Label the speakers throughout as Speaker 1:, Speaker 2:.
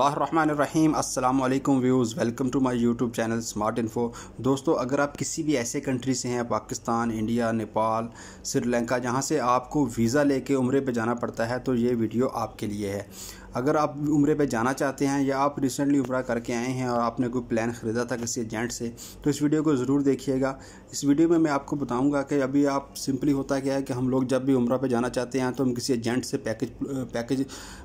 Speaker 1: अस्सलाम व्यूज़ welcome to my YouTube channel smart info दोस्तों अगर आप किसी भी ऐसे कंट्री से हैं पाकिस्तान इंडिया नेपाल श्रीलंका जहां से आपको वीज़ा लेके उम्र पे जाना पड़ता है तो ये वीडियो आपके लिए है अगर आप उम्र पे जाना चाहते हैं या आप रिसेंटली उम्र करके आए हैं और आपने कोई प्लान ख़रीदा था किसी एजेंट से तो इस वीडियो को ज़रूर देखिएगा इस वीडियो में मैं आपको बताऊंगा कि अभी आप सिंपली होता क्या है कि हम लोग जब भी उम्र पे जाना चाहते हैं तो हम किसी एजेंट से पैकेज पैकेज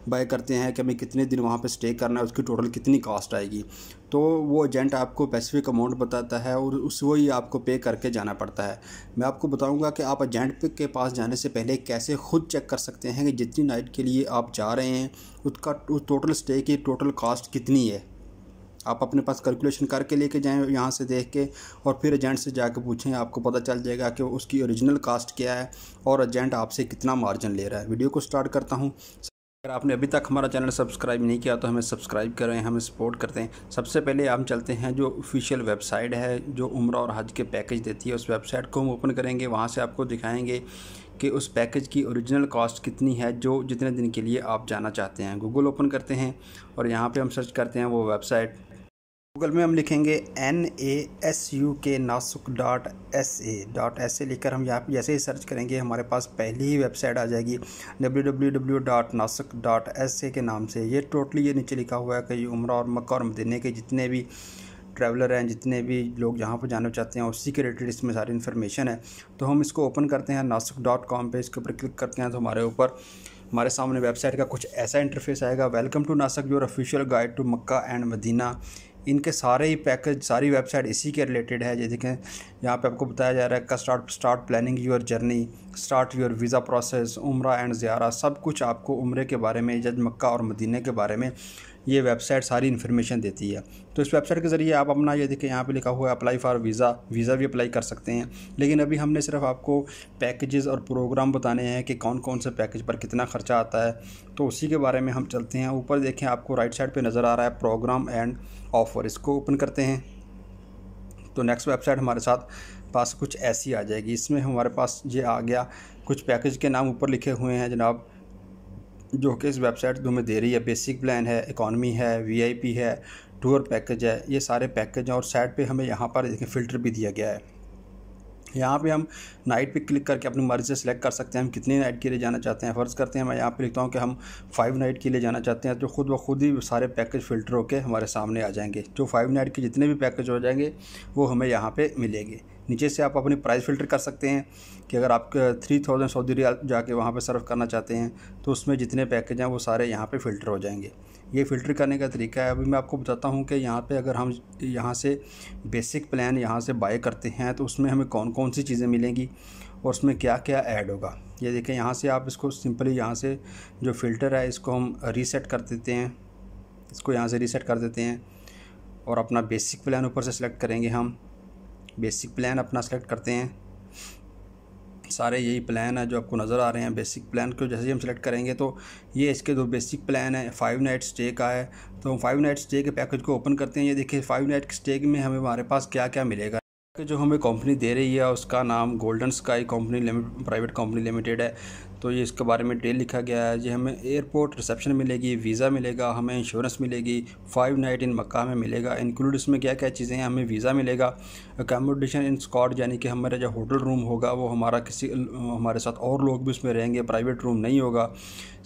Speaker 1: बाय करते हैं कि हमें कितने दिन वहाँ पर स्टे करना है उसकी टोटल कितनी कॉस्ट आएगी तो वो एजेंट आपको पैसिफिक अमाउंट बताता है और उस वही आपको पे करके जाना पड़ता है मैं आपको बताऊंगा कि आप एजेंट के पास जाने से पहले कैसे खुद चेक कर सकते हैं कि जितनी नाइट के लिए आप जा रहे हैं का टोटल स्टे की टोटल कास्ट कितनी है आप अपने पास कैलकुलेशन करके लेके जाएं यहाँ से देख के और फिर एजेंट से जाके पूछें आपको पता चल जाएगा कि उसकी ओरिजिनल कास्ट क्या है और एजेंट आपसे कितना मार्जिन ले रहा है वीडियो को स्टार्ट करता हूँ अगर आपने अभी तक हमारा चैनल सब्सक्राइब नहीं किया तो हमें सब्सक्राइब करें हमें सपोर्ट करते हैं सबसे पहले हम चलते हैं जो ऑफिशियल वेबसाइट है जो उम्र और हज के पैकेज देती है उस वेबसाइट को हम ओपन करेंगे वहाँ से आपको दिखाएँगे कि उस पैकेज की ओरिजिनल कॉस्ट कितनी है जो जितने दिन के लिए आप जाना चाहते हैं गूगल ओपन करते हैं और यहाँ पे हम सर्च करते हैं वो वेबसाइट गूगल में हम लिखेंगे N A S U K Nusuk dot S A dot S A लिखकर हम यहाँ पर जैसे ही सर्च करेंगे हमारे पास पहली ही वेबसाइट आ जाएगी W W W dot Nusuk dot S A के नाम से ये टोटली ये नीचे लिखा हुआ है कि उम्र और मक्का और मदीने के जितने भी ट्रैवलर हैं जितने भी लोग जहाँ पर जाना चाहते हैं उसी के रिलेटेड इसमें सारी इन्फॉर्मेशन है तो हम इसको ओपन करते हैं नासिक डॉट कॉम पर इसके ऊपर क्लिक करते हैं तो हमारे ऊपर हमारे सामने वेबसाइट का कुछ ऐसा इंटरफेस आएगा welcome to Nusuk your official guide to Makkah and Madinah इनके सारे ही पैकेज सारी वेबसाइट इसी के रिलेटेड है जैसे कि यहाँ पे आपको बताया जा रहा है का start start planning your journey start your visa process Umrah and Ziyarah सब कुछ आपको उम्र के बारे में जज मक्का और मदीने के बारे में ये वेबसाइट सारी इन्फॉर्मेशन देती है तो इस वेबसाइट के ज़रिए आप अपना ये देखिए यहाँ पे लिखा हुआ है अप्लाई फॉर वीज़ा वीज़ा भी अप्लाई कर सकते हैं लेकिन अभी हमने सिर्फ आपको पैकेजेस और प्रोग्राम बताने हैं कि कौन कौन से पैकेज पर कितना खर्चा आता है तो उसी के बारे में हम चलते हैं ऊपर देखें आपको राइट साइड पर नज़र आ रहा है प्रोग्राम एंड ऑफ़र इसको ओपन करते हैं तो नेक्स्ट वेबसाइट हमारे साथ पास कुछ ऐसी आ जाएगी इसमें हमारे पास ये आ गया कुछ पैकेज के नाम ऊपर लिखे हुए हैं जनाब जो कि इस वेबसाइट पर हमें दे रही है बेसिक प्लान है इकॉनमी है वीआईपी है टूर पैकेज है ये सारे पैकेज हैं और साइड पे हमें यहाँ पर देखें फ़िल्टर भी दिया गया है यहाँ पे हम नाइट पे क्लिक करके अपनी मर्ज़ी से सिलेक्ट कर सकते हैं हम कितने नाइट के लिए जाना चाहते हैं फ़र्ज़ करते हैं मैं यहाँ पे लिखता हूँ कि हम फाइव नाइट के लिए जाना चाहते हैं तो खुद ब खुद ही सारे पैकेज फ़िल्टर होकर हमारे सामने आ जाएंगे जो फाइव नाइट के जितने भी पैकेज हो जाएंगे वो हमें यहाँ पर मिलेंगे नीचे से आप अपनी प्राइस फ़िल्टर कर सकते हैं कि अगर आप थ्री थाउजेंड सऊदी रियाल जाके वहाँ पर सर्व करना चाहते हैं तो उसमें जितने पैकेज हैं वो सारे यहाँ पर फ़िल्टर हो जाएंगे ये फ़िल्टर करने का तरीका है अभी मैं आपको बताता हूँ कि यहाँ पे अगर हम यहाँ से बेसिक प्लान यहाँ से बाय करते हैं तो उसमें हमें कौन कौन सी चीज़ें मिलेंगी और उसमें क्या क्या ऐड होगा ये देखें यहाँ से आप इसको सिंपली यहाँ से जो फ़िल्टर है इसको हम रीसेट कर देते हैं इसको यहाँ से रीसेट कर देते हैं और अपना बेसिक प्लान ऊपर से सिलेक्ट करेंगे हम बेसिक प्लान अपना सेलेक्ट करते हैं सारे यही प्लान है जो आपको नज़र आ रहे हैं बेसिक प्लान को जैसे ही हम सेलेक्ट करेंगे तो ये इसके दो बेसिक प्लान है फाइव नाइट स्टे का है तो हम फाइव नाइट स्टे के पैकेज को ओपन करते हैं ये देखिए फाइव नाइट स्टे में हमें हमारे पास क्या क्या मिलेगा कि जो हमें कंपनी दे रही है उसका नाम Golden Sky Company Limited private company limited है तो ये इसके बारे में डिटेल लिखा गया है ये हमें एयरपोर्ट रिसेप्शन मिलेगी वीज़ा मिलेगा हमें इंश्योरेंस मिलेगी फाइव नाइट इन मक्का में मिलेगा इंक्लूड इसमें क्या क्या चीज़ें हैं हमें वीज़ा मिलेगा अकोमोडेशन इन स्कॉट यानी कि हमारा जो होटल रूम होगा वो हमारा किसी हमारे साथ और लोग भी उसमें रहेंगे प्राइवेट रूम नहीं होगा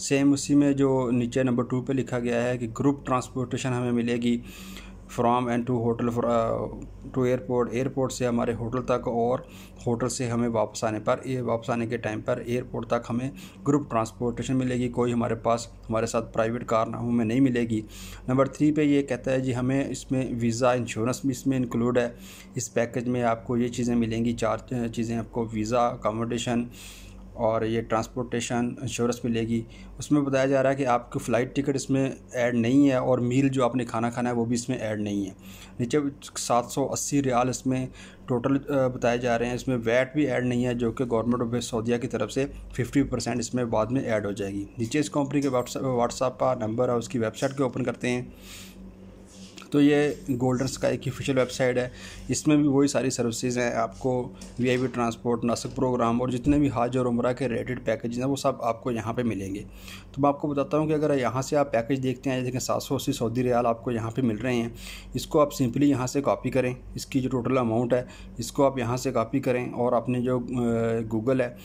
Speaker 1: सेम उसी में जो नीचे नंबर टू पर लिखा गया है कि ग्रुप ट्रांसपोर्टेशन हमें मिलेगी from and to hotel to airport airport से हमारे होटल तक और होटल से हमें वापस आने पर ये वापस आने के टाइम पर एयरपोर्ट तक हमें ग्रुप ट्रांसपोर्टेशन मिलेगी कोई हमारे पास हमारे साथ प्राइवेट कार हमें नहीं मिलेगी नंबर थ्री पे ये कहता है जी हमें इसमें वीज़ा इंश्योरेंस भी इसमें इंक्लूड है इस पैकेज में आपको ये चीज़ें मिलेंगी चार चीज़ें आपको वीज़ा अकोमोडेशन और ये ट्रांसपोर्टेशन इंश्योरेंस मिलेगी उसमें बताया जा रहा है कि आपकी फ़्लाइट टिकट इसमें ऐड नहीं है और मील जो आपने खाना खाना है वो भी इसमें ऐड नहीं है नीचे सात सौ अस्सी रियाल इसमें टोटल बताए जा रहे हैं इसमें वैट भी ऐड नहीं है जो कि गवर्नमेंट ऑफ सऊदिया की तरफ से 50 परसेंट इसमें बाद में ऐड हो जाएगी नीचे इस कंपनी के व्हाट्सअप का नंबर है उसकी वेबसाइट के ओपन करते हैं तो ये गोल्डर्स का एक ऑफिशियल वेबसाइट है इसमें भी वही सारी सर्विसेज हैं आपको वीआईपी ट्रांसपोर्ट नासिक प्रोग्राम और जितने भी हाज और उमरा के रेटेड पैकेज हैं वो सब आपको यहाँ पर मिलेंगे तो मैं आपको बताता हूँ कि अगर यहाँ से आप पैकेज देखते हैं देखें सात सौ अस्सी सऊदी रियाल आपको यहाँ पर मिल रहे हैं इसको आप सिंपली यहाँ से कॉपी करें इसकी जो टोटल अमाउंट है इसको आप यहाँ से कॉपी करें और अपने जो गूगल है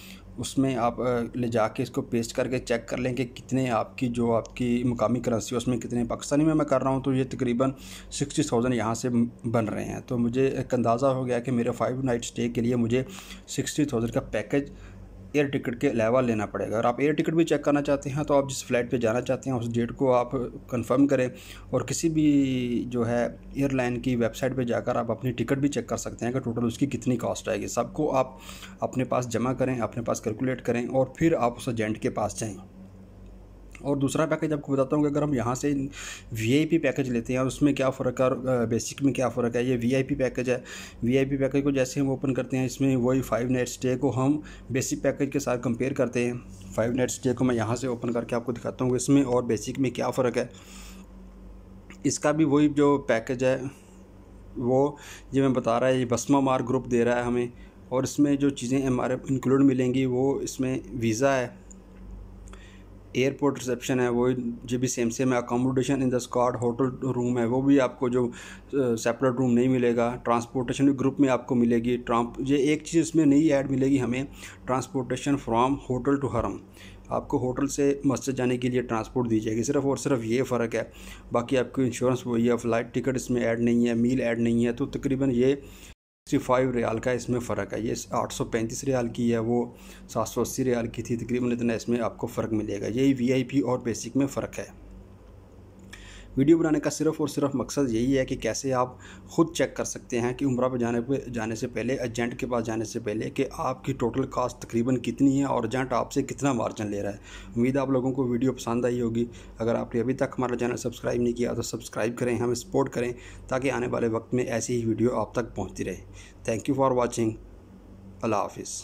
Speaker 1: उसमें आप ले जाके इसको पेस्ट करके चेक कर लें कि कितने आपकी जो आपकी मकामी करेंसी उसमें कितने पाकिस्तानी में मैं कर रहा हूँ तो ये तकरीबन सिक्सटी थाउजेंड यहाँ से बन रहे हैं तो मुझे एक अंदाज़ा हो गया कि मेरे फाइव नाइट स्टे के लिए मुझे सिक्सटी थाउजेंड का पैकेज एयर टिकट के अलावा लेना पड़ेगा अगर आप एयर टिकट भी चेक करना चाहते हैं तो आप जिस फ्लाइट पे जाना चाहते हैं उस डेट को आप कंफर्म करें और किसी भी जो है एयरलाइन की वेबसाइट पे जाकर आप अपनी टिकट भी चेक कर सकते हैं कि टोटल उसकी कितनी कॉस्ट आएगी सबको आप अपने पास जमा करें अपने पास कैलकुलेट करें और फिर आप उस एजेंट के पास जाएँ और दूसरा पैकेज आपको बताता हूँ कि अगर हम यहाँ से वीआईपी पैकेज लेते हैं और उसमें क्या फ़र्क है और बेसिक में क्या फ़र्क है ये वीआईपी पैकेज है वीआईपी पैकेज को जैसे हम ओपन करते हैं इसमें वही फाइव नाइट स्टे को हम बेसिक पैकेज के साथ कंपेयर करते हैं फाइव नाइट स्टे को मैं यहाँ से ओपन करके आपको दिखाता हूँ इसमें और बेसिक में क्या फ़र्क है इसका भी वही जो पैकेज है वो जो मैं बता रहा है ये बसमा मार ग्रुप दे रहा है हमें और इसमें जो चीज़ें हमारे इंक्लूड मिलेंगी वो इसमें वीज़ा है एयरपोर्ट रिसेप्शन है वो जो भी सेम सेम है accommodation in the Scott hotel room है वो भी आपको जो सेपरेट रूम नहीं मिलेगा ट्रांसपोर्टेशन भी ग्रुप में आपको मिलेगी ट्रांप ये एक चीज़ इसमें नई ऐड मिलेगी हमें ट्रांसपोर्टेशन फ्रॉम होटल टू हरम आपको होटल से मस्जिद जाने के लिए ट्रांसपोर्ट दी जाएगी सिर्फ और सिर्फ ये फ़र्क है बाकी आपको इंश्योरेंस वही है फ़्लाइट टिकट इसमें ऐड नहीं है मील ऐड नहीं है तो तकरीबन ये सिक्सटी फाइव रियाल का इसमें फ़र्क है ये आठ सौ पैंतीस रियाल की है वो सात सौ अस्सी रियाल की थी तकरीबन इतना इसमें आपको फ़र्क मिलेगा यही पी और बेसिक में फ़र्क है वीडियो बनाने का सिर्फ और सिर्फ मकसद यही है कि कैसे आप ख़ुद चेक कर सकते हैं कि उम्र पर जाने पर जाने से पहले एजेंट के पास जाने से पहले कि आपकी टोटल कास्ट तकरीबन कितनी है और एजेंट आपसे कितना मार्जिन ले रहा है उम्मीद आप लोगों को वीडियो पसंद आई होगी अगर आपने अभी तक हमारा चैनल सब्सक्राइब नहीं किया तो सब्सक्राइब करें हमें सपोर्ट करें ताकि आने वाले वक्त में ऐसी ही वीडियो आप तक पहुँचती रहे थैंक यू फॉर वॉचिंग अल्लाह हाफिज़